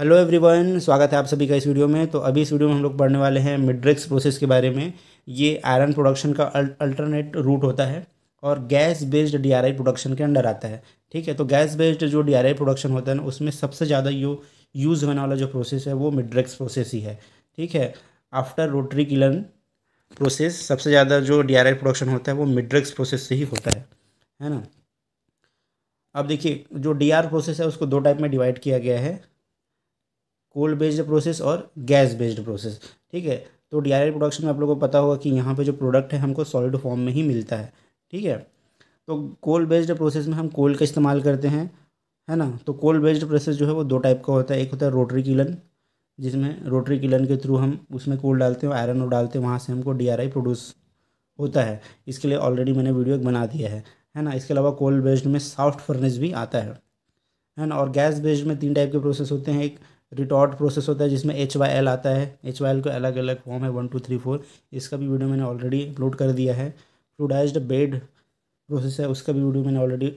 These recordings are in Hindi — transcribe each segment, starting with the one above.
हेलो एवरीवन स्वागत है आप सभी का इस वीडियो में तो अभी इस वीडियो में हम लोग पढ़ने वाले हैं मिड्रिक्स प्रोसेस के बारे में ये आयरन प्रोडक्शन का अल्टरनेट रूट होता है और गैस बेस्ड डीआरआई प्रोडक्शन के अंडर आता है ठीक है तो गैस बेस्ड जो डीआरआई प्रोडक्शन होता है ना उसमें सबसे ज़्यादा यू यूज़ होने वाला जो प्रोसेस है वो मिड्रिक्स प्रोसेस ही है ठीक है आफ्टर रोटरी किलन प्रोसेस सबसे ज़्यादा जो डी प्रोडक्शन होता है वो मिड्रिक्स प्रोसेस से ही होता है है ना अब देखिए जो डी प्रोसेस है उसको दो टाइप में डिवाइड किया गया है कोल बेस्ड प्रोसेस और गैस बेस्ड प्रोसेस ठीक है तो डी प्रोडक्शन में आप लोगों को पता होगा कि यहाँ पे जो प्रोडक्ट है हमको सॉलिड फॉर्म में ही मिलता है ठीक है तो कोल बेस्ड प्रोसेस में हम कोल का इस्तेमाल करते हैं है ना तो कोल बेस्ड प्रोसेस जो है वो दो टाइप का होता है एक होता है रोटरी किलन जिसमें रोटरी किलन के थ्रू हम उसमें कोल डालते हैं आयरन और डालते हैं वहाँ से हमको डी प्रोड्यूस होता है इसके लिए ऑलरेडी मैंने वीडियो एक बना दिया है है ना इसके अलावा कोल बेस्ड में सॉफ्ट फर्नेस भी आता है है ना और गैस बेस्ड में तीन टाइप के प्रोसेस होते हैं एक रिटॉर्ट प्रोसेस होता है जिसमें एच वाई एल आता है एच वाई एल को अलग अलग फॉर्म है वन टू थ्री फोर इसका भी वीडियो मैंने ऑलरेडी अपलोड कर दिया है फ्लूडाइज्ड बेड प्रोसेस है उसका भी वीडियो मैंने ऑलरेडी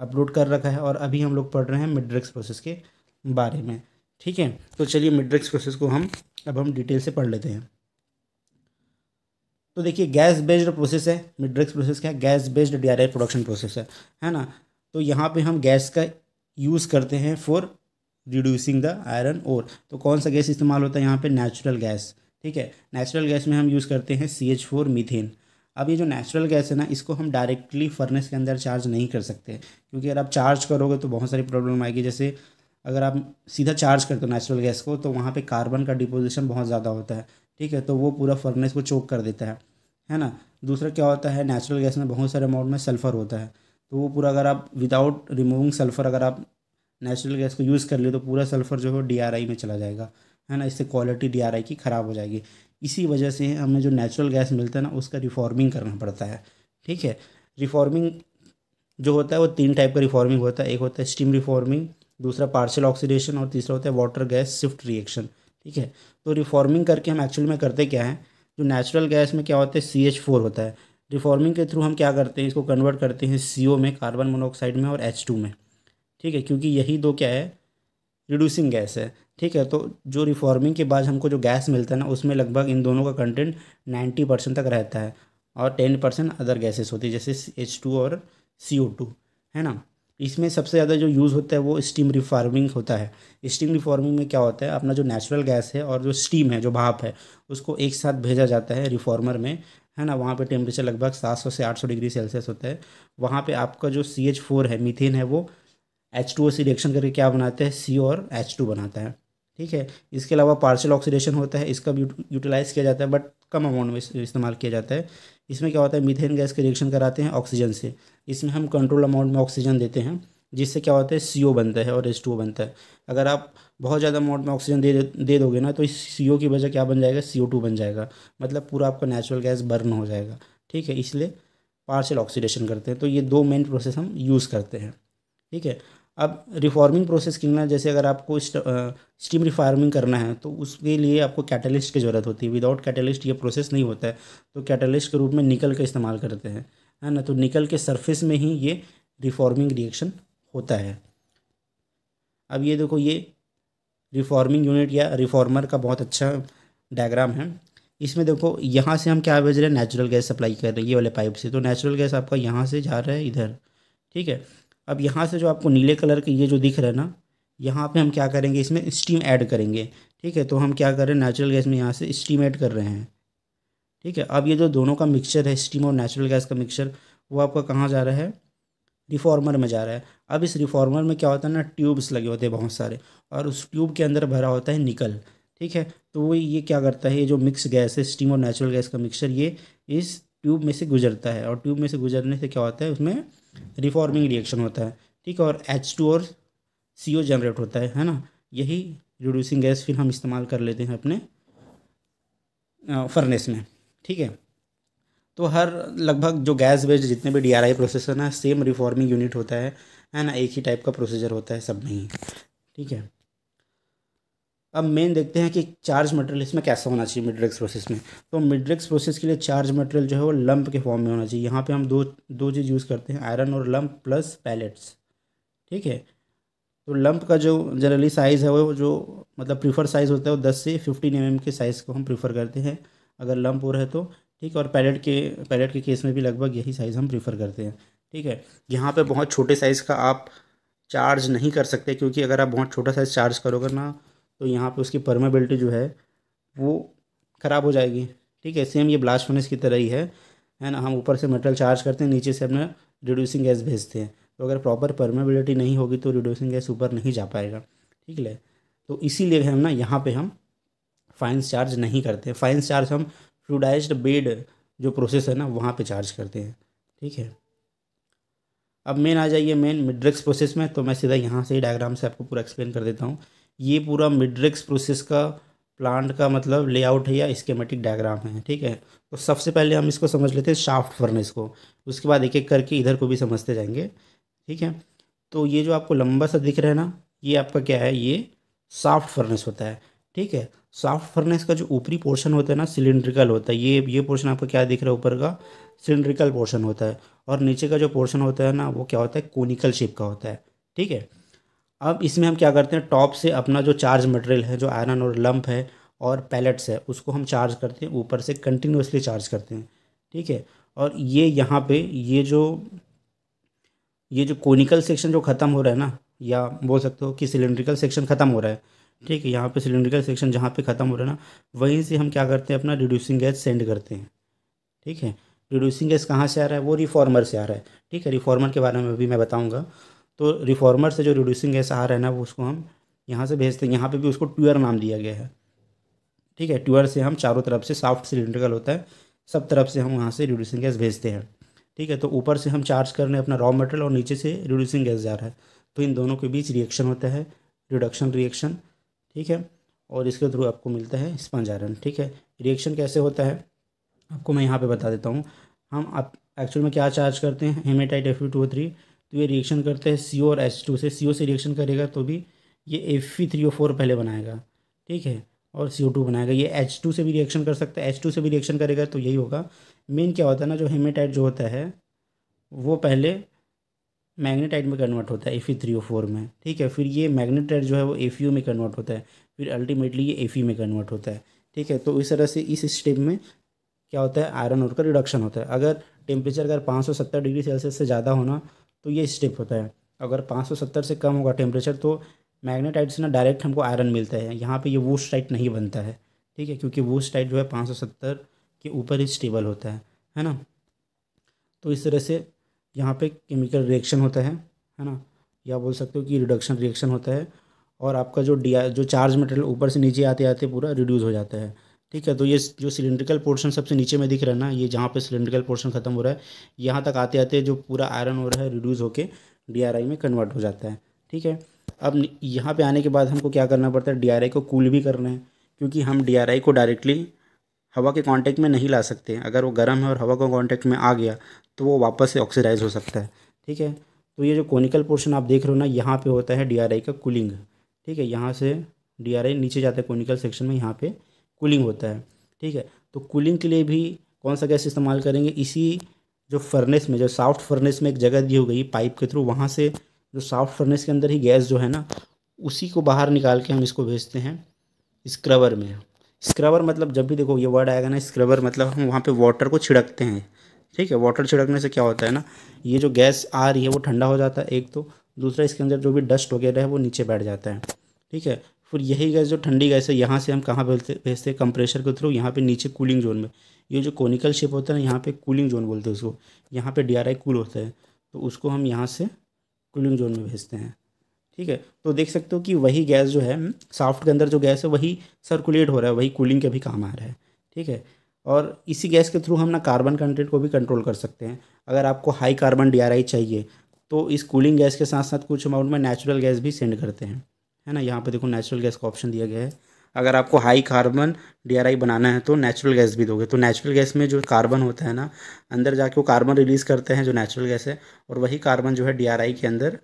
अपलोड कर रखा है और अभी हम लोग पढ़ रहे हैं मिड्रिक्स प्रोसेस के बारे में ठीक है तो चलिए मिड्रिक्स प्रोसेस को हम अब हम डिटेल से पढ़ लेते हैं तो देखिए गैस बेस्ड प्रोसेस है मिड्रिक्स प्रोसेस क्या है gas based D production process है है ना तो यहाँ पे हम गैस का यूज़ करते हैं for reducing the iron ore तो कौन सा गैस इस्तेमाल होता है यहाँ पे नेचुरल गैस ठीक है नेचुरल गैस में हम यूज़ करते हैं सी एच फोर मिथेन अब ये जो नेचुरल गैस है ना इसको हम डायरेक्टली फर्नेस के अंदर चार्ज नहीं कर सकते क्योंकि अगर आप चार्ज करोगे तो बहुत सारी प्रॉब्लम आएगी जैसे अगर आप सीधा चार्ज करते हो नेचुरल गैस को तो वहाँ पर कार्बन का डिपोजिशन बहुत ज़्यादा होता है ठीक है तो वो पूरा फर्नेस को चोक कर देता है है ना दूसरा क्या होता है नेचुरल गैस में बहुत सारे अमाउंट में सल्फ़र होता है तो वो पूरा अगर आप विदाउट रिमूविंग सल्फ़र अगर आप नेचुरल गैस को यूज़ कर ले तो पूरा सल्फ़र जो है डीआरआई में चला जाएगा है ना इससे क्वालिटी डीआरआई की ख़राब हो जाएगी इसी वजह से हमें जो नेचुरल गैस मिलता है ना उसका रिफॉर्मिंग करना पड़ता है ठीक है रिफॉर्मिंग जो होता है वो तीन टाइप का रिफॉर्मिंग होता है एक होता है स्टीम रिफॉर्मिंग दूसरा पार्शियल ऑक्सीडेशन और तीसरा होता है वाटर गैस शिफ्ट रिएक्शन ठीक है तो रिफॉर्मिंग करके हम एक्चुअल में करते क्या है जो नेचुरल गैस में क्या होता है सी एच फोर होता है रिफॉर्मिंग के थ्रू हम क्या करते हैं इसको कन्वर्ट करते हैं सी ओ में कार्बन मोनोऑक्साइड में और एच टू में ठीक है क्योंकि यही दो क्या है रिड्यूसिंग गैस है ठीक है तो जो रिफॉर्मिंग के बाद हमको जो गैस मिलता है ना उसमें लगभग इन दोनों का कंटेंट नाइन्टी परसेंट तक रहता है और टेन परसेंट अदर गैसेस होती है जैसे एच टू और सी ओ टू है ना इसमें सबसे ज़्यादा जो यूज़ होता है वो स्टीम रिफार्मिंग होता है स्टीम रिफार्मिंग में क्या होता है अपना जो नेचुरल गैस है और जो स्टीम है जो भाप है उसको एक साथ भेजा जाता है रिफॉर्मर में है ना वहाँ पे टेम्परेचर लगभग 700 से 800 डिग्री सेल्सियस होता है वहाँ पे आपका जो सी एच फोर है मीथेन है वो एच टू रिएक्शन करके क्या बनाते हैं सी और एच टू बनाता है ठीक है इसके अलावा पार्शियल ऑक्सीडेशन होता है इसका यूटिलाइज किया जाता है बट कम अमाउंट में इस्तेमाल किया जाता है इसमें क्या होता है मीथेन गैस के रिएक्शन कराते हैं ऑक्सीजन से इसमें हम कंट्रोल अमाउंट में ऑक्सीजन देते हैं जिससे क्या होता है सी बनता है और एच बनता है अगर आप बहुत ज़्यादा अमाउंट में ऑक्सीजन दे दे दोगे ना तो इस सी की वजह क्या बन जाएगा सी बन जाएगा मतलब पूरा आपका नेचुरल गैस बर्न हो जाएगा ठीक है इसलिए पार्शल ऑक्सीडेशन करते हैं तो ये दो मेन प्रोसेस हम यूज़ करते हैं ठीक है अब रिफॉर्मिंग प्रोसेस किन जैसे अगर आपको स्टीम रिफार्मिंग करना है तो उसके लिए आपको कैटलिस्ट की ज़रूरत होती है विदाउट कैटलिस्ट ये प्रोसेस नहीं होता है तो कैटलिस्ट के रूप में निकल का इस्तेमाल करते हैं है ना तो निकल के सरफेस में ही ये रिफॉर्मिंग रिएक्शन होता है अब ये देखो ये रिफॉर्मिंग यूनिट या रिफॉर्मर का बहुत अच्छा डायग्राम है इसमें देखो यहाँ से हम क्या भेज रहे हैं नेचुरल गैस सप्लाई कर रहे हैं ये वाले पाइप से तो नेचुरल गैस आपका यहाँ से जा रहा है इधर ठीक है अब यहाँ से जो आपको नीले कलर के ये जो दिख रहा है ना यहाँ पे हम क्या करेंगे इसमें स्टीम ऐड करेंगे ठीक है तो हम क्या कर रहे हैं नेचुरल गैस में यहाँ से स्टीम ऐड कर रहे हैं ठीक है अब ये जो दोनों का मिक्सचर है स्टीम और नेचुरल गैस का मिक्सचर वो आपका कहाँ जा रहा है रिफॉर्मर में जा रहा है अब इस रिफॉर्मर में क्या होता है ना ट्यूब्स लगे होते हैं बहुत सारे और उस ट्यूब के अंदर भरा होता है निकल ठीक है तो वो ये क्या करता है ये जो मिक्स गैस है स्टीम और नेचुरल गैस का मिक्सचर ये इस ट्यूब में से गुजरता है और ट्यूब में से गुजरने से क्या होता है उसमें रिफॉर्मिंग रिएक्शन होता है ठीक है और एच टू और सी ओ जनरेट होता है है ना यही रिड्यूसिंग गैस फिर हम इस्तेमाल कर लेते हैं अपने फर्नेस में ठीक है तो हर लगभग जो गैस बेस्ड जितने भी डी आर आई प्रोसेसर ना सेम रिफॉर्मिंग यूनिट होता है है ना एक ही टाइप का प्रोसीजर होता है सब में ही ठीक है अब मेन देखते हैं कि चार्ज मटेरियल इसमें कैसा होना चाहिए मिड्रिक्स प्रोसेस में तो मिड्रिक्स प्रोसेस के लिए चार्ज मटेरियल जो है वो लंप के फॉर्म में होना चाहिए यहाँ पे हम दो दो चीज़ यूज़ करते हैं आयरन और लंप प्लस पैलेट्स ठीक है तो लंप का जो जनरली साइज़ है वो जो मतलब प्रीफर साइज़ होता है वो दस से फिफ्टीन एम mm के साइज़ को हम प्रीफर करते हैं अगर लंप हो रहा है तो ठीक है और पैलेट के पैलेट के केस में भी लगभग यही साइज़ हम प्रीफर करते हैं ठीक है यहाँ पर बहुत छोटे साइज़ का आप चार्ज नहीं कर सकते क्योंकि अगर आप बहुत छोटा साइज़ चार्ज करोगे ना तो यहाँ पे उसकी परमेबिलिटी जो है वो ख़राब हो जाएगी ठीक है सेम ये ब्लास्ट फर्नेस की तरह ही है है ना हम ऊपर से मेटल चार्ज करते हैं नीचे से अपना रिड्यूसिंग गैस भेजते हैं तो अगर प्रॉपर परमेबिलिटी नहीं होगी तो रिड्यूसिंग गैस ऊपर नहीं जा पाएगा ठीक है तो इसीलिए हम ना यहाँ पर हम फाइन्स चार्ज नहीं करते फाइन्स चार्ज हम फ्लूडाइज बेड जो प्रोसेस है ना वहाँ पर चार्ज करते हैं ठीक है अब मेन आ जाइए मेन मिड्रिक्स प्रोसेस में तो मैं सीधा यहाँ से ही डायग्राम से आपको पूरा एक्सप्लेन कर देता हूँ ये पूरा मिड्रिक्स प्रोसेस का प्लांट का मतलब लेआउट है या स्केमेटिक डायग्राम है ठीक है तो सबसे पहले हम इसको समझ लेते हैं शाफ्ट फर्नेस को उसके बाद एक एक करके इधर को भी समझते जाएंगे ठीक है तो ये जो आपको लंबा सा दिख रहा है ना ये आपका क्या है ये शाफ्ट फर्नेस होता है ठीक है सॉफ्ट फर्नेस का जो ऊपरी पोर्शन होता है ना सिलेंड्रिकल होता है ये ये पोर्शन आपको क्या दिख रहा है ऊपर का सिलेंड्रिकल पोर्शन होता है और नीचे का जो पोर्शन होता है ना वो क्या होता है कोनिकल शेप का होता है ठीक है अब इसमें हम क्या करते हैं टॉप से अपना जो चार्ज मटेरियल है जो आयरन और लम्प है और पैलेट्स है उसको हम चार्ज करते हैं ऊपर से कंटिन्यूसली चार्ज करते हैं ठीक है और ये यहाँ पे ये जो ये जो कोनिकल सेक्शन जो ख़त्म हो रहा है ना या बोल सकते हो कि सिलेंड्रिकल सेक्शन ख़त्म हो रहा है ठीक है यहाँ पे सिलेंड्रिकल सेक्शन जहाँ पे ख़त्म हो रहा है ना वहीं से हम क्या करते हैं अपना रिड्यूसिंग गैस सेंड करते हैं ठीक है रिड्यूसिंग गैस कहाँ से आ रहा है वो रिफॉर्मर से आ रहा है ठीक है रिफॉर्मर के बारे में भी मैं बताऊँगा तो रिफॉर्मर से जो रिड्यूसिंग गैस आ रहा है ना वो उसको हम यहाँ से भेजते हैं यहाँ पर भी उसको ट्यूअर नाम दिया गया है ठीक है ट्यूअर से हम चारों तरफ से सॉफ्ट सिलेंड्रिकल होता है सब तरफ से हम वहाँ से रिड्यूसिंग गैस भेजते हैं ठीक है तो ऊपर से हम चार्ज कर रहे हैं अपना रॉ मटेरियल और नीचे से रिड्यूसिंग गैस जा रहा है तो इन दोनों के बीच रिएक्शन होता है रिडक्शन रिएक्शन ठीक है और इसके थ्रू आपको मिलता है स्पंज आयरन ठीक है रिएक्शन कैसे होता है आपको मैं यहाँ पे बता देता हूँ हम आप एक्चुअल में क्या चार्ज करते हैं hematite F U two three तो ये रिएक्शन करता है सी और एच टू से सी से रिएक्शन करेगा तो भी ये F E three O four पहले बनाएगा ठीक है और सी ओ टू बनाएगा ये एच टू से भी रिएक्शन कर सकता है एच टू से भी रिएक्शन करेगा तो यही होगा मेन क्या होता है ना जो हेमेटाइट जो होता है वो पहले मैग्नेटाइट में कन्वर्ट होता है F E three O four में ठीक है फिर ये मैग्नेटाइट जो है वो एफ यू में कन्वर्ट होता है फिर अल्टीमेटली ये एफ ई e में कन्वर्ट होता है ठीक है तो इस तरह से इस स्टेप में क्या होता है आयरन और का रिडक्शन होता है अगर टेम्परेचर अगर पाँच सौ सत्तर डिग्री सेल्सियस से ज़्यादा होना तो ये स्टेप होता है अगर 570 से कम होगा टेम्परेचर तो मैग्नेटाइट से ना डायरेक्ट हमको आयरन मिलता है यहाँ पे ये वोस्टाइट नहीं बनता है ठीक है क्योंकि वोस्टाइट जो है 570 के ऊपर ही स्टेबल होता है है ना तो इस तरह से यहाँ पे केमिकल रिएक्शन होता है है ना या बोल सकते हो कि रिडक्शन रिएक्शन होता है और आपका जो डी जो चार्ज मटेरियल ऊपर से नीचे आते आते पूरा रिड्यूस हो जाता है ठीक है तो ये जो सिलेंड्रिकल पोर्शन सबसे नीचे में दिख रहा है ना ये जहाँ पे सिलेंड्रिकल पोर्शन खत्म हो रहा है यहाँ तक आते आते जो पूरा आयरन हो रहा है रिड्यूस होकर डी में कन्वर्ट हो जाता है ठीक है अब यहाँ पर आने के बाद हमको क्या करना पड़ता है डी को कूल भी करना है क्योंकि हम डी को डायरेक्टली हवा के कांटेक्ट में नहीं ला सकते अगर वो गर्म है और हवा के कांटेक्ट में आ गया तो वो वापस से ऑक्सीडाइज हो सकता है ठीक है तो ये जो कॉनिकल पोर्शन आप देख रहे हो ना यहाँ पे होता है डी का कूलिंग ठीक है यहाँ से डी नीचे जाता है कॉनिकल सेक्शन में यहाँ पे कूलिंग होता है ठीक है तो कूलिंग के लिए भी कौन सा गैस इस्तेमाल करेंगे इसी जो फर्नेस में जो सॉफ्ट फर्नेस में एक जगह दी हो गई पाइप के थ्रू वहाँ से जो सॉफ्ट फर्नेस के अंदर ही गैस जो है ना उसी को बाहर निकाल के हम इसको भेजते हैं स्क्रबर में स्क्रबर मतलब जब भी देखो ये वर्ड आएगा ना स्क्रबर मतलब हम वहाँ पे वाटर को छिड़कते हैं ठीक है वाटर छिड़कने से क्या होता है ना ये जो गैस आ रही है वो ठंडा हो जाता है एक तो दूसरा इसके अंदर जो भी डस्ट वगैरह है वो नीचे बैठ जाता है ठीक है फिर यही गैस जो ठंडी गैस है यहाँ से हम कहाँ भेजते भेजते हैं कंप्रेशर के थ्रू यहाँ पे नीचे कूलिंग जोन में ये जो कोनिकल शेप होता है ना यहाँ पे कूलिंग जोन बोलते हैं उसको यहाँ पे डी कूल होता है तो उसको हम यहाँ से कूलिंग जोन में भेजते हैं ठीक है तो देख सकते हो कि वही गैस जो है साफ्ट हम्म, के अंदर जो गैस है वही सर्कुलेट हो रहा है वही कूलिंग के भी काम आ रहा है ठीक है और इसी गैस के थ्रू हम ना कार्बन कंटेंट को भी कंट्रोल कर सकते हैं अगर आपको हाई कार्बन डी चाहिए तो इस कूलिंग गैस के साथ साथ कुछ अमाउंट में नेचुरल गैस भी सेंड करते हैं है ना यहाँ पे देखो नेचुरल गैस का ऑप्शन दिया गया है अगर आपको हाई कार्बन डीआरआई बनाना है तो नेचुरल गैस भी दोगे तो नेचुरल गैस में जो कार्बन होता है ना अंदर जाके वो कार्बन रिलीज़ करते हैं जो नेचुरल गैस है और वही कार्बन जो है डीआरआई के अंदर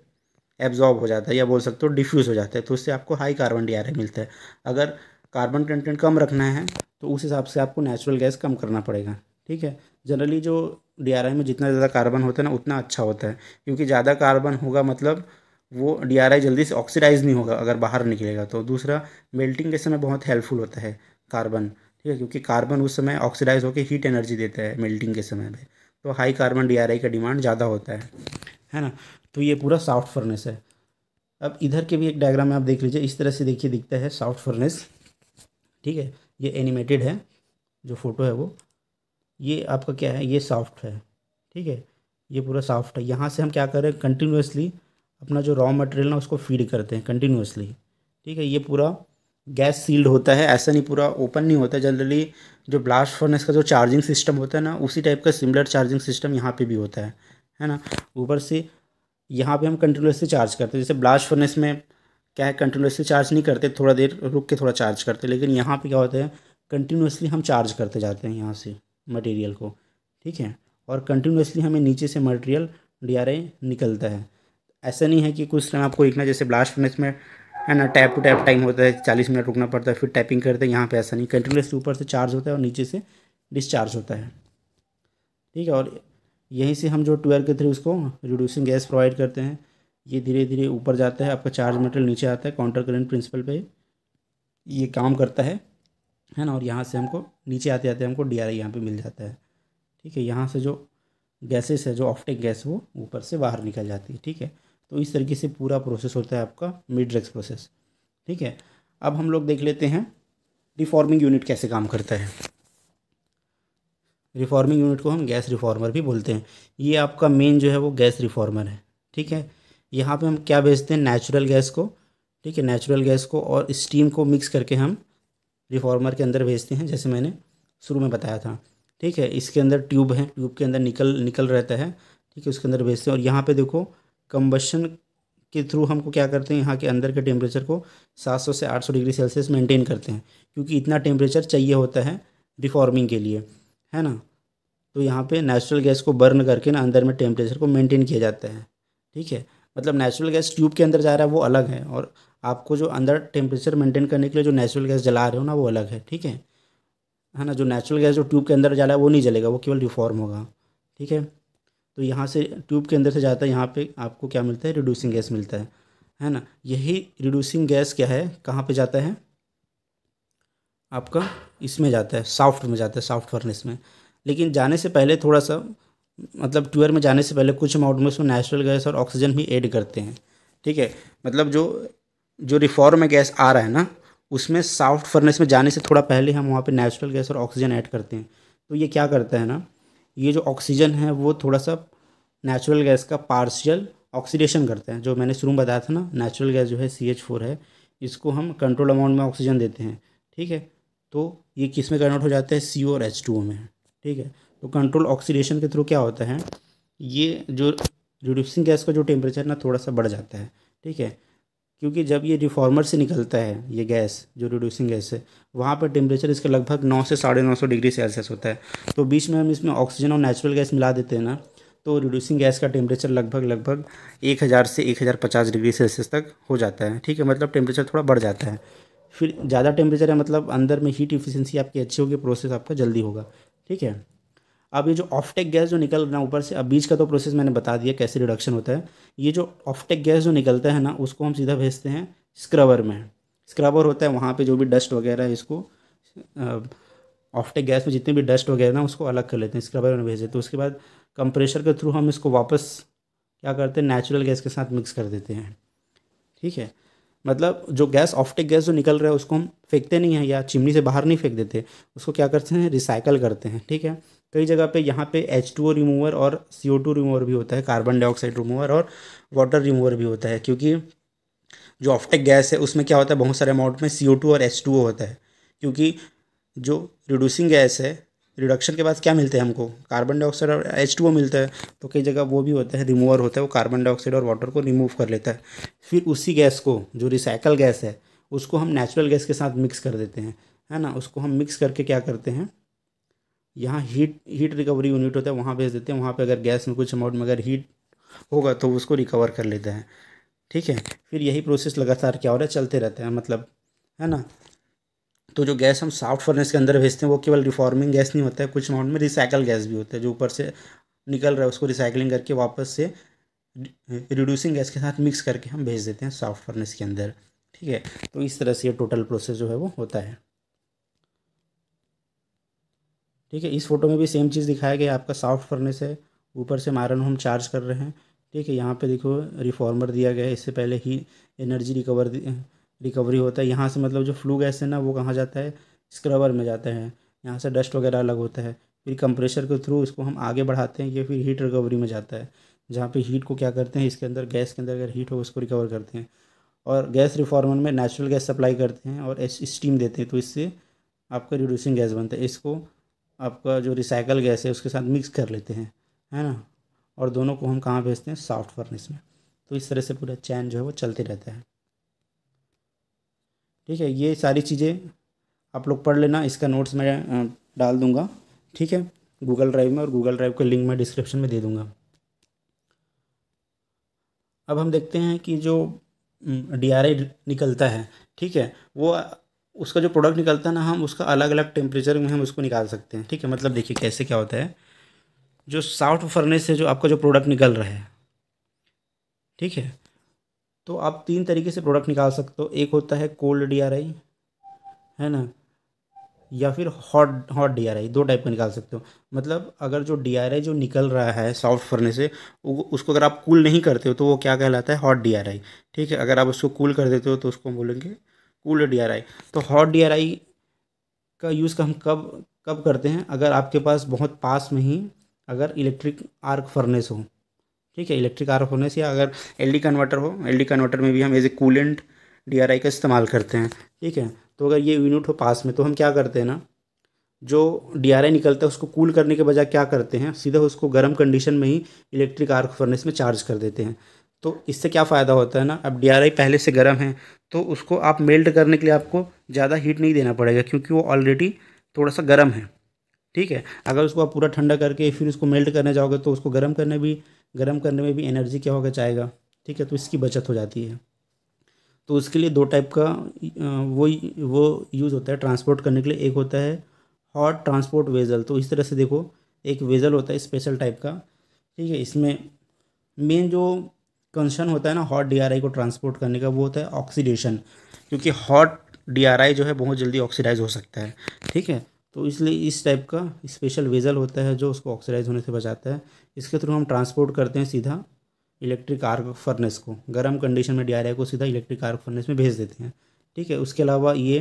एब्जॉर्ब हो जाता है या बोल सकते हो डिफ्यूज़ हो जाता है तो उससे आपको हाई कार्बन डी मिलता है अगर कार्बन कंटेंट कम रखना है तो उस हिसाब से आपको नेचुरल गैस कम करना पड़ेगा ठीक है जनरली जो डी में जितना ज़्यादा कार्बन होता है ना उतना अच्छा होता है क्योंकि ज़्यादा कार्बन होगा मतलब वो डी जल्दी से ऑक्सीडाइज नहीं होगा अगर बाहर निकलेगा तो दूसरा मेल्टिंग के समय बहुत हेल्पफुल होता है कार्बन ठीक है क्योंकि कार्बन उस समय ऑक्सीडाइज होकर हीट एनर्जी देता है मेल्टिंग के समय पर तो हाई कार्बन डी का डिमांड ज़्यादा होता है है ना तो ये पूरा सॉफ्ट फर्नेस है अब इधर के भी एक डायग्राम में आप देख लीजिए इस तरह से देखिए दिखता है सॉफ्ट फर्नेस ठीक है ये एनिमेटेड है जो फोटो है वो ये आपका क्या है ये सॉफ्ट है ठीक है ये पूरा सॉफ्ट है यहाँ से हम क्या कर रहे हैं कंटिन्यूसली अपना जो रॉ मटेरियल ना उसको फीड करते हैं कंटिन्यूसली ठीक है ये पूरा गैस सील्ड होता है ऐसा नहीं पूरा ओपन नहीं होता जनरली जो ब्लास्ट फर्नेस का जो चार्जिंग सिस्टम होता है ना उसी टाइप का सिमिलर चार्जिंग सिस्टम यहाँ पे भी होता है है ना ऊपर से यहाँ पे हम कंटिन्यूसली चार्ज करते हैं जैसे ब्लास्ट फर्नेस में क्या है कंटिन्यूसली चार्ज नहीं करते थोड़ा देर रुक के थोड़ा चार्ज करते लेकिन यहाँ पर क्या होता है कंटिन्यूसली हम चार्ज करते जाते हैं यहाँ से मटेरियल को ठीक है और कंटिन्यूसली हमें नीचे से मटेरियल डी निकलता है ऐसा नहीं है कि कुछ टाइम आपको लिखना जैसे ब्लास्ट फिनिश में है ना टैप टू टैप टाइम होता है चालीस मिनट रुकना पड़ता है फिर टैपिंग करते हैं यहाँ पर ऐसा नहीं कंटिन्यूस ऊपर से चार्ज होता है और नीचे से डिस्चार्ज होता है ठीक है और यहीं से हम जो ट्वेल्व के थ्रू उसको रिड्यूसिंग गैस प्रोवाइड करते हैं ये धीरे धीरे ऊपर जाता है आपका चार्ज मेटेरियल नीचे आता है काउंटर करेंट प्रिंसिपल पे ये काम करता है है ना और यहाँ से हमको नीचे आते आते हमको डी आर आई यहाँ पर मिल जाता है ठीक है यहाँ से जो गैसेस है जो ऑफ्टिक गैस वो ऊपर से बाहर निकल जाती है ठीक है तो इस तरीके से पूरा प्रोसेस होता है आपका मिड ड्रग्स प्रोसेस ठीक है अब हम लोग देख लेते हैं रिफॉर्मिंग यूनिट कैसे काम करता है रिफॉर्मिंग यूनिट को हम गैस रिफॉर्मर भी बोलते हैं ये आपका मेन जो है वो गैस रिफॉर्मर है ठीक है यहाँ पे हम क्या भेजते हैं नेचुरल गैस को ठीक है नेचुरल गैस को और स्टीम को मिक्स करके हम रिफॉर्मर के अंदर भेजते हैं जैसे मैंने शुरू में बताया था ठीक है इसके अंदर ट्यूब है ट्यूब के अंदर निकल निकल रहता है ठीक है उसके अंदर भेजते हैं और यहाँ पर देखो कम्बशन के थ्रू हमको क्या करते हैं यहाँ के अंदर के टेम्परेचर को 700 से 800 डिग्री सेल्सियस मेंटेन करते हैं क्योंकि इतना टेम्परेचर चाहिए होता है रिफॉर्मिंग के लिए है ना तो यहाँ पे नेचुरल गैस को बर्न करके ना अंदर में टेम्परेचर को मेंटेन किया जाता है ठीक है मतलब नेचुरल गैस ट्यूब के अंदर जा रहा है वो अलग है और आपको जो अंदर टेम्परेचर मेंटेन करने के लिए जो नेचुरल गैस जला रहे हो ना वो अलग है ठीक है है ना जो नेचुरल गैस जो ट्यूब के अंदर जा रहा है वो नहीं जलेगा वो केवल रिफॉर्म होगा ठीक है तो यहाँ से ट्यूब के अंदर से जाता है यहाँ पे आपको क्या मिलता है रिड्यूसिंग गैस मिलता है है ना यही रिड्यूसिंग गैस क्या है कहाँ पे जाता है आपका इसमें जाता है सॉफ्ट में जाता है सॉफ्ट फर्नेस में लेकिन जाने से पहले थोड़ा सा मतलब ट्यूअर में जाने से पहले कुछ अमाउंट में उसमें नेचुरल गैस और ऑक्सीजन भी ऐड करते हैं ठीक है मतलब जो जो रिफॉर्म में गैस आ रहा है ना उसमें सॉफ्ट फर्नेस में जाने से थोड़ा पहले हम वहाँ पे नेचुरल गैस और ऑक्सीजन ऐड करते हैं तो ये क्या करता है ना ये जो ऑक्सीजन है वो थोड़ा सा नेचुरल गैस का पार्शियल ऑक्सीडेशन करते हैं जो मैंने शुरू में बताया था ना नेचुरल गैस जो है सी एच फोर है इसको हम कंट्रोल अमाउंट में ऑक्सीजन देते हैं ठीक है तो ये किस में कन्वर्ट हो जाता है सी और एच टू में ठीक है तो कंट्रोल ऑक्सीडेशन के थ्रू क्या होता है ये जो रिड्यूसिंग गैस का जो टेम्परेचर ना थोड़ा सा बढ़ जाता है ठीक है क्योंकि जब ये रिफॉर्मर से निकलता है ये गैस जो रिड्यूसिंग गैस है वहाँ पर टेम्परेचर इसका लगभग नौ से साढ़े नौ सौ डिग्री सेल्सियस होता है तो बीच में हम इसमें ऑक्सीजन और नेचुरल गैस मिला देते हैं ना तो रिड्यूसिंग गैस का टेम्परेचर लगभग लगभग एक हज़ार से एक हज़ार पचास डिग्री सेल्सियस तक हो जाता है ठीक है मतलब टेम्परेचर थोड़ा बढ़ जाता है फिर ज़्यादा टेम्परेचर है मतलब अंदर में हीट इफिशेंसी आपकी अच्छी होगी प्रोसेस आपका जल्दी होगा ठीक है अब ये जो ऑफटेक गैस जो निकल रहा है ऊपर से अब बीज का तो प्रोसेस मैंने बता दिया कैसे रिडक्शन होता है ये जो ऑफटेक गैस जो निकलता है ना उसको हम सीधा भेजते हैं स्क्रबर में स्क्रबर होता है वहाँ पे जो भी डस्ट वगैरह है इसको ऑफटेक गैस में जितने भी डस्ट वगैरह ना उसको अलग कर लेते हैं स्क्रबर में भेज देते हैं उसके बाद कंप्रेशर के थ्रू हम इसको वापस क्या करते हैं नेचुरल गैस के साथ मिक्स कर देते हैं ठीक है मतलब जो गैस ऑफटेक गैस जो निकल रहा है उसको हम फेंकते नहीं हैं या चिमनी से बाहर नहीं फेंक देते उसको क्या करते हैं रिसाइकल करते हैं ठीक है कई जगह पे यहाँ पे एच टू ओ रिमूवर और सी ओ टू रिमूवर भी होता है कार्बन डाइऑक्साइड रिमूवर और वाटर रिमूवर भी होता है क्योंकि जो ऑफ्टेक गैस है उसमें क्या होता है बहुत सारे अमाउंट में सी ओ टू और एच टू ओ होता है क्योंकि जो रिड्यूसिंग गैस है रिडक्शन के बाद क्या मिलते हैं हमको कार्बन डाइऑक्साइड और एच टू ओ मिलता है तो कई जगह वो भी होता है रिमूवर होता है वो कार्बन डाइऑक्साइड और वाटर को रिमूव कर लेता है फिर उसी गैस को जो रिसाइकल गैस है उसको हम नेचुरल गैस के साथ मिक्स कर देते हैं है ना उसको हम मिक्स करके क्या करते हैं यहाँ हीट हीट रिकवरी यूनिट होता है वहाँ भेज देते हैं वहाँ पे अगर गैस में कुछ अमाउंट में अगर हीट होगा तो उसको रिकवर कर लेते हैं ठीक है फिर यही प्रोसेस लगातार क्या हो रहा है चलते रहते हैं मतलब है ना तो जो गैस हम सॉफ्ट फर्नेस के अंदर भेजते हैं वो केवल रिफॉर्मिंग गैस नहीं होता है कुछ अमाउंट में रिसाइकल गैस भी होता है जो ऊपर से निकल रहा है उसको रिसाइकलिंग करके वापस से रिड्यूसिंग गैस के साथ मिक्स करके हम भेज देते हैं सॉफ्ट फर्नेस के अंदर ठीक है तो इस तरह से ये टोटल प्रोसेस जो है वो होता है ठीक है इस फोटो में भी सेम चीज़ दिखाया गया आपका सॉफ्ट फर्नेस है ऊपर से मारन हम चार्ज कर रहे हैं ठीक है यहाँ पे देखो रिफॉर्मर दिया गया है इससे पहले ही एनर्जी रिकवर रिकवरी होता है यहाँ से मतलब जो फ्लू गैस है ना वो कहाँ जाता है स्क्रबर में जाता है यहाँ से डस्ट वगैरह अलग होता है फिर कंप्रेशर के थ्रू इसको हम आगे बढ़ाते हैं ये फिर हीट रिकवरी में जाता है जहाँ पे हीट को क्या करते हैं इसके अंदर गैस के अंदर अगर हीट हो उसको रिकवर करते हैं और गैस रिफॉर्मर में नेचुरल गैस सप्लाई करते हैं और स्टीम देते हैं तो इससे आपका रिड्यूसिंग गैस बनता है इसको आपका जो रिसाइकल गैस है उसके साथ मिक्स कर लेते हैं है ना और दोनों को हम कहाँ भेजते हैं सॉफ्ट फर्निस में तो इस तरह से पूरा चैन जो है वो चलते रहता है ठीक है ये सारी चीज़ें आप लोग पढ़ लेना इसका नोट्स मैं डाल दूँगा ठीक है गूगल ड्राइव में और गूगल ड्राइव का लिंक मैं डिस्क्रिप्शन में दे दूँगा अब हम देखते हैं कि जो डी निकलता है ठीक है वो उसका जो प्रोडक्ट निकलता है ना हम उसका अलग अलग टेम्परेचर में हम उसको निकाल सकते हैं ठीक है मतलब देखिए कैसे क्या होता है जो साफ्ट फर्नेस से जो आपका जो प्रोडक्ट निकल रहा है ठीक है तो आप तीन तरीके से प्रोडक्ट निकाल सकते हो एक होता है कोल्ड डी है ना या फिर हॉट हॉट डी दो टाइप का निकाल सकते हो मतलब अगर जो डी जो निकल रहा है सॉफ्ट फरने से उसको अगर आप कूल नहीं करते हो तो वो क्या कहलाता है हॉट डी ठीक है अगर आप उसको कूल कर देते हो तो उसको हम बोलेंगे कूल डी तो हॉट डी का यूज़ हम कब कब करते हैं अगर आपके पास बहुत पास में ही अगर इलेक्ट्रिक आर्क फर्नेस हो ठीक है इलेक्ट्रिक आर्क फर्नेस या अगर एलडी कन्वर्टर हो एलडी कन्वर्टर में भी हम एज ए कूलेंट डीआरआई का इस्तेमाल करते हैं ठीक है तो अगर ये यूनिट हो पास में तो हम क्या करते हैं ना जो डीआरआई निकलता है उसको कूल करने के बजाय क्या करते हैं सीधा उसको गर्म कंडीशन में ही इलेक्ट्रिक आर्क फर्नेस में चार्ज कर देते हैं तो इससे क्या फ़ायदा होता है ना अब डी पहले से गर्म है तो उसको आप मेल्ट करने के लिए आपको ज़्यादा हीट नहीं देना पड़ेगा क्योंकि वो ऑलरेडी थोड़ा सा गर्म है ठीक है अगर उसको आप पूरा ठंडा करके फिर उसको मेल्ट करने जाओगे तो उसको गर्म करने भी गर्म करने में भी एनर्जी क्या होगा चाहेगा ठीक है तो इसकी बचत हो जाती है तो उसके लिए दो टाइप का वो वो यूज़ होता है ट्रांसपोर्ट करने के लिए एक होता है हॉट ट्रांसपोर्ट वेजल तो इस तरह से देखो एक वेजल होता है स्पेशल टाइप का ठीक है इसमें मेन जो कंसर्न होता है ना हॉट डी को ट्रांसपोर्ट करने का वो होता है ऑक्सीडेशन क्योंकि हॉट डी जो है बहुत जल्दी ऑक्सीडाइज हो सकता है ठीक है तो इसलिए इस टाइप का स्पेशल वेजल होता है जो उसको ऑक्सीडाइज होने से बचाता है इसके थ्रू हम ट्रांसपोर्ट करते हैं सीधा इलेक्ट्रिक आर्क फर्नेस को गर्म कंडीशन में डी को सीधा इलेक्ट्रिक आर्क फर्नेस में भेज देते हैं ठीक है उसके अलावा ये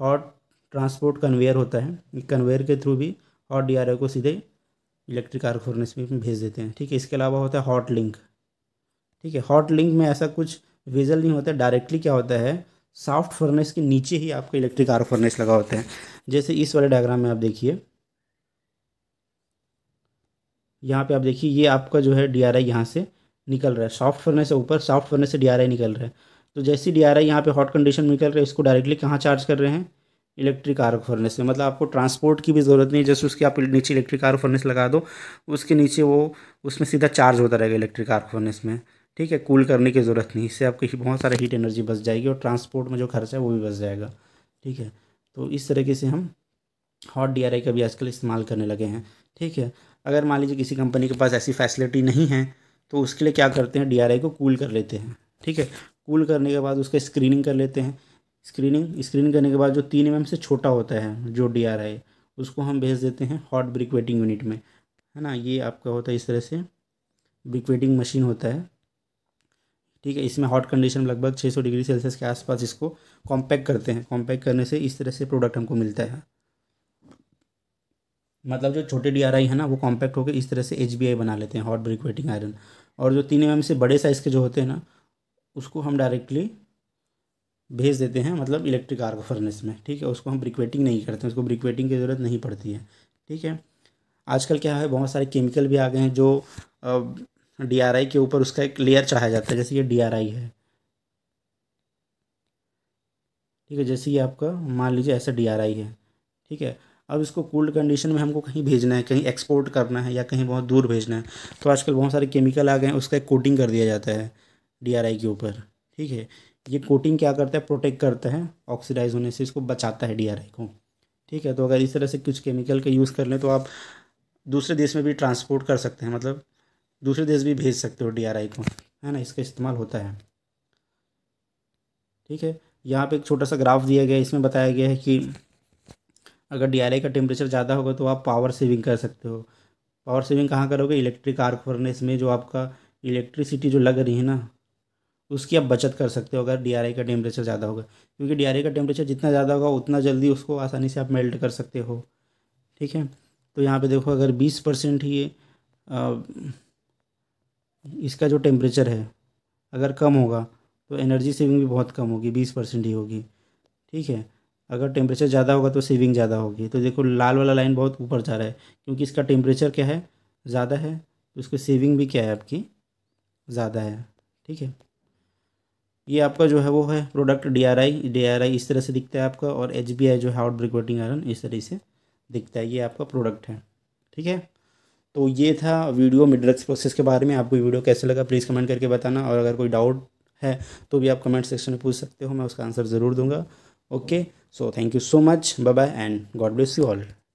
हॉट ट्रांसपोर्ट कन्वेयर होता है कन्वेयर के थ्रू भी हॉट डी को सीधे इलेक्ट्रिक आर्क फर्नेस में भेज देते हैं ठीक है इसके अलावा होता है हॉट लिंक ठीक है हॉट लिंक में ऐसा कुछ वेजल नहीं होता डायरेक्टली क्या होता है सॉफ्ट फर्नेस के नीचे ही आपका इलेक्ट्रिक आर फर्नेस लगा होता है जैसे इस वाले डायग्राम में आप देखिए यहाँ पे आप देखिए ये आपका जो है डी आर आई यहाँ से निकल रहा है सॉफ्ट फर्नेस है ऊपर सॉफ्ट फर्नेस से डी आर आई निकल रहा है तो जैसे डी आर आई यहाँ पर हॉट कंडीशन में निकल रहा है इसको डायरेक्टली कहाँ चार्ज कर रहे हैं इलेक्ट्रिक आर फर्नेस से मतलब आपको ट्रांसपोर्ट की भी ज़रूरत नहीं जैसे उसके आप नीचे इलेक्ट्रिक आर फर्नेस लगा दो उसके नीचे वो उसमें सीधा चार्ज होता रहेगा इलेक्ट्रिक आर फर्नेस में ठीक है कूल करने की ज़रूरत नहीं इससे आपकी बहुत सारा हीट एनर्जी बच जाएगी और ट्रांसपोर्ट में जो खर्चा है वो भी बच जाएगा ठीक है तो इस तरीके से हम हॉट डी का भी आजकल इस्तेमाल करने लगे हैं ठीक है अगर मान लीजिए किसी कंपनी के पास ऐसी फैसिलिटी नहीं है तो उसके लिए क्या करते हैं डी को कूल कर लेते हैं ठीक है कूल करने के बाद उसका स्क्रीनिंग कर लेते हैं स्क्रीनिंग स्क्रीन करने के बाद जो तीन एम से छोटा होता है जो डी आर आई उसको हम भेज देते हैं हॉट ब्रिक वेटिंग यूनिट में है ना ये आपका होता है इस तरह से ब्रिक वेटिंग मशीन होता है ठीक है इसमें हॉट कंडीशन लगभग 600 डिग्री सेल्सियस के आसपास इसको कॉम्पैक्ट करते हैं कॉम्पैक्ट करने से इस तरह से प्रोडक्ट हमको मिलता है मतलब जो छोटे डी है ना वो कॉम्पैक्ट होकर इस तरह से एच बना लेते हैं हॉट ब्रिक वेटिंग आयरन और जो तीन एम से बड़े साइज़ के जो होते हैं ना उसको हम डायरेक्टली भेज देते हैं मतलब इलेक्ट्रिक आर्क फर्नेस में ठीक है उसको हम ब्रिकवेटिंग नहीं करते हैं उसको ब्रिकवेटिंग की ज़रूरत नहीं पड़ती है ठीक है आजकल क्या है बहुत सारे केमिकल भी आ गए हैं जो डी आर आई के ऊपर उसका एक लेयर चढ़ाया जाता है जैसे ये डी आर आई है ठीक है जैसे ये आपका मान लीजिए ऐसा डी आर आई है ठीक है अब इसको कोल्ड कंडीशन में हमको कहीं भेजना है कहीं एक्सपोर्ट करना है या कहीं बहुत दूर भेजना है तो आजकल बहुत सारे केमिकल आ गए हैं उसका एक कोटिंग कर दिया जाता है डी आर आई के ऊपर ठीक है ये कोटिंग क्या करता है प्रोटेक्ट करता है ऑक्सीडाइज होने से इसको बचाता है डी आर आई को ठीक है तो अगर इस तरह से कुछ केमिकल का के यूज़ कर लें तो आप दूसरे देश में भी ट्रांसपोर्ट कर सकते हैं मतलब दूसरे देश भी भेज सकते हो डीआरआई को है ना इसका इस्तेमाल होता है ठीक है यहाँ पे एक छोटा सा ग्राफ दिया गया है इसमें बताया गया है कि अगर डीआरआई का टेम्परेचर ज़्यादा होगा तो आप पावर सेविंग कर सकते हो पावर सेविंग कहाँ करोगे इलेक्ट्रिक आर्क फर्नेस में जो आपका इलेक्ट्रिसिटी जो लग रही है ना उसकी आप बचत कर सकते हो अगर डीआरआई का टेम्परेचर ज़्यादा होगा क्योंकि डीआरआई का टेम्परेचर जितना ज़्यादा होगा उतना जल्दी उसको आसानी से आप मेल्ट कर सकते हो ठीक है तो यहाँ पे देखो अगर बीस परसेंट ही इसका जो टेम्परेचर है अगर कम होगा तो एनर्जी सेविंग भी बहुत कम होगी बीस परसेंट ही होगी ठीक है अगर टेम्परेचर ज़्यादा होगा तो सेविंग ज़्यादा होगी तो देखो लाल वाला लाइन बहुत ऊपर जा रहा है क्योंकि इसका टेम्परेचर क्या है ज़्यादा है तो इसकी सेविंग भी क्या है आपकी ज़्यादा है ठीक है ये आपका जो है वो है product D R I D R I इस तरह से दिखता है आपका और एच बी आई जो है हाउट ब्रिकवेटिंग आयरन इस तरह से दिखता है ये आपका प्रोडक्ट है ठीक है तो ये था वीडियो मिडलक्स प्रोसेस के बारे में आपको वीडियो कैसे लगा प्लीज़ कमेंट करके बताना और अगर कोई डाउट है तो भी आप कमेंट सेक्शन में पूछ सकते हो मैं उसका आंसर ज़रूर दूंगा okay so thank you so much bye bye and God bless you all